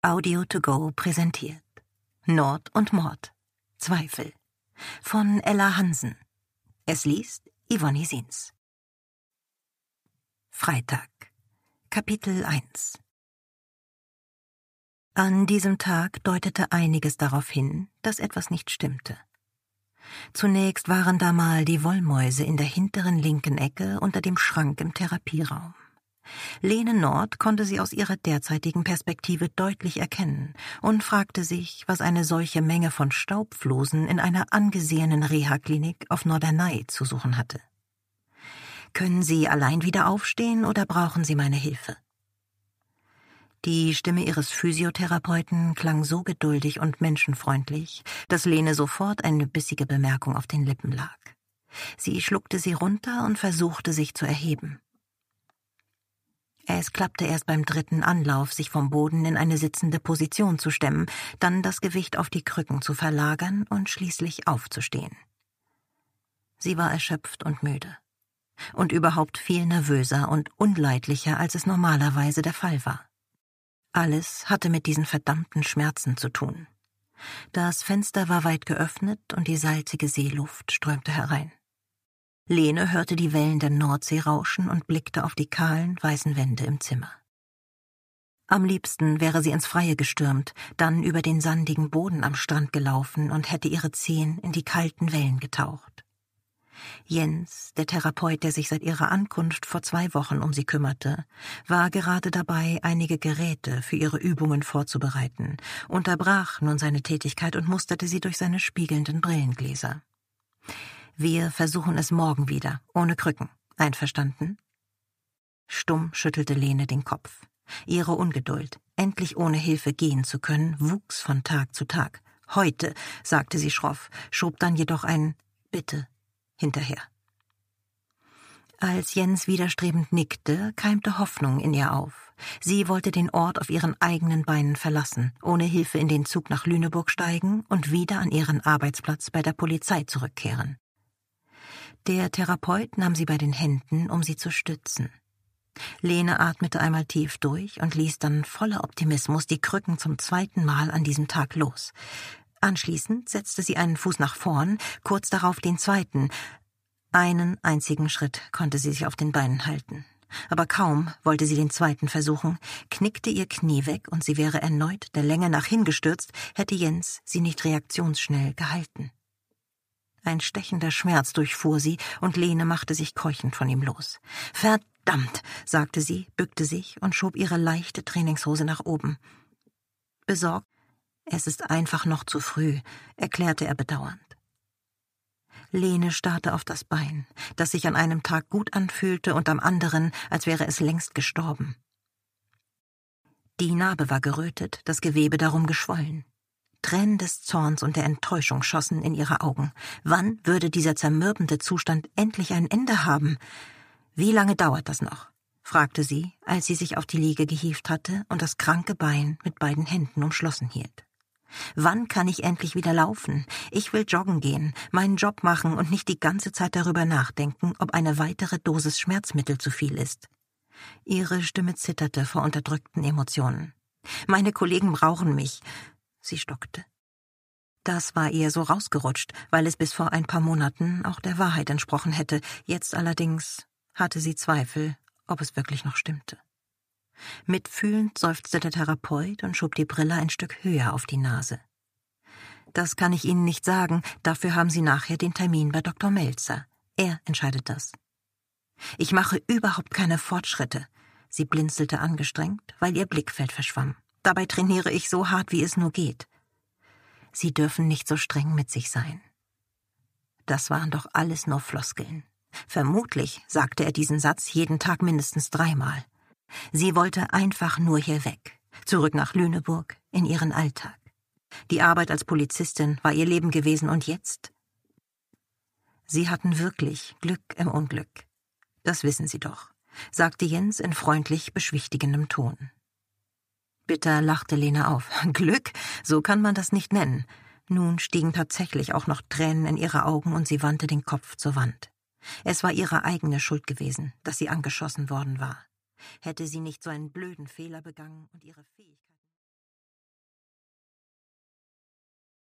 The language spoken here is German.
Audio to go präsentiert. Nord und Mord. Zweifel. Von Ella Hansen. Es liest Yvonne Sins. Freitag. Kapitel 1. An diesem Tag deutete einiges darauf hin, dass etwas nicht stimmte. Zunächst waren da mal die Wollmäuse in der hinteren linken Ecke unter dem Schrank im Therapieraum. Lene Nord konnte sie aus ihrer derzeitigen Perspektive deutlich erkennen und fragte sich, was eine solche Menge von Staubflosen in einer angesehenen Reha-Klinik auf Norderney zu suchen hatte. Können Sie allein wieder aufstehen oder brauchen Sie meine Hilfe? Die Stimme ihres Physiotherapeuten klang so geduldig und menschenfreundlich, dass Lene sofort eine bissige Bemerkung auf den Lippen lag. Sie schluckte sie runter und versuchte sich zu erheben. Es klappte erst beim dritten Anlauf, sich vom Boden in eine sitzende Position zu stemmen, dann das Gewicht auf die Krücken zu verlagern und schließlich aufzustehen. Sie war erschöpft und müde. Und überhaupt viel nervöser und unleidlicher, als es normalerweise der Fall war. Alles hatte mit diesen verdammten Schmerzen zu tun. Das Fenster war weit geöffnet und die salzige Seeluft strömte herein. Lene hörte die Wellen der Nordsee rauschen und blickte auf die kahlen, weißen Wände im Zimmer. Am liebsten wäre sie ins Freie gestürmt, dann über den sandigen Boden am Strand gelaufen und hätte ihre Zehen in die kalten Wellen getaucht. Jens, der Therapeut, der sich seit ihrer Ankunft vor zwei Wochen um sie kümmerte, war gerade dabei, einige Geräte für ihre Übungen vorzubereiten, unterbrach nun seine Tätigkeit und musterte sie durch seine spiegelnden Brillengläser. Wir versuchen es morgen wieder, ohne Krücken. Einverstanden? Stumm schüttelte Lene den Kopf. Ihre Ungeduld, endlich ohne Hilfe gehen zu können, wuchs von Tag zu Tag. Heute, sagte sie schroff, schob dann jedoch ein Bitte hinterher. Als Jens widerstrebend nickte, keimte Hoffnung in ihr auf. Sie wollte den Ort auf ihren eigenen Beinen verlassen, ohne Hilfe in den Zug nach Lüneburg steigen und wieder an ihren Arbeitsplatz bei der Polizei zurückkehren. Der Therapeut nahm sie bei den Händen, um sie zu stützen. Lene atmete einmal tief durch und ließ dann voller Optimismus die Krücken zum zweiten Mal an diesem Tag los. Anschließend setzte sie einen Fuß nach vorn, kurz darauf den zweiten. Einen einzigen Schritt konnte sie sich auf den Beinen halten. Aber kaum wollte sie den zweiten versuchen, knickte ihr Knie weg und sie wäre erneut der Länge nach hingestürzt, hätte Jens sie nicht reaktionsschnell gehalten. Ein stechender Schmerz durchfuhr sie, und Lene machte sich keuchend von ihm los. Verdammt, sagte sie, bückte sich und schob ihre leichte Trainingshose nach oben. Besorgt, es ist einfach noch zu früh, erklärte er bedauernd. Lene starrte auf das Bein, das sich an einem Tag gut anfühlte und am anderen, als wäre es längst gestorben. Die Narbe war gerötet, das Gewebe darum geschwollen. Tränen des Zorns und der Enttäuschung schossen in ihre Augen. Wann würde dieser zermürbende Zustand endlich ein Ende haben? Wie lange dauert das noch? fragte sie, als sie sich auf die Liege gehievt hatte und das kranke Bein mit beiden Händen umschlossen hielt. Wann kann ich endlich wieder laufen? Ich will joggen gehen, meinen Job machen und nicht die ganze Zeit darüber nachdenken, ob eine weitere Dosis Schmerzmittel zu viel ist. Ihre Stimme zitterte vor unterdrückten Emotionen. Meine Kollegen brauchen mich. Sie stockte. Das war ihr so rausgerutscht, weil es bis vor ein paar Monaten auch der Wahrheit entsprochen hätte. Jetzt allerdings hatte sie Zweifel, ob es wirklich noch stimmte. Mitfühlend seufzte der Therapeut und schob die Brille ein Stück höher auf die Nase. Das kann ich Ihnen nicht sagen, dafür haben Sie nachher den Termin bei Dr. Melzer. Er entscheidet das. Ich mache überhaupt keine Fortschritte. Sie blinzelte angestrengt, weil ihr Blickfeld verschwamm. Dabei trainiere ich so hart, wie es nur geht. Sie dürfen nicht so streng mit sich sein. Das waren doch alles nur Floskeln. Vermutlich sagte er diesen Satz jeden Tag mindestens dreimal. Sie wollte einfach nur hier weg, zurück nach Lüneburg, in ihren Alltag. Die Arbeit als Polizistin war ihr Leben gewesen und jetzt? Sie hatten wirklich Glück im Unglück. Das wissen Sie doch, sagte Jens in freundlich beschwichtigendem Ton. Bitter lachte Lena auf. Glück? So kann man das nicht nennen. Nun stiegen tatsächlich auch noch Tränen in ihre Augen und sie wandte den Kopf zur Wand. Es war ihre eigene Schuld gewesen, dass sie angeschossen worden war. Hätte sie nicht so einen blöden Fehler begangen und ihre Fähigkeit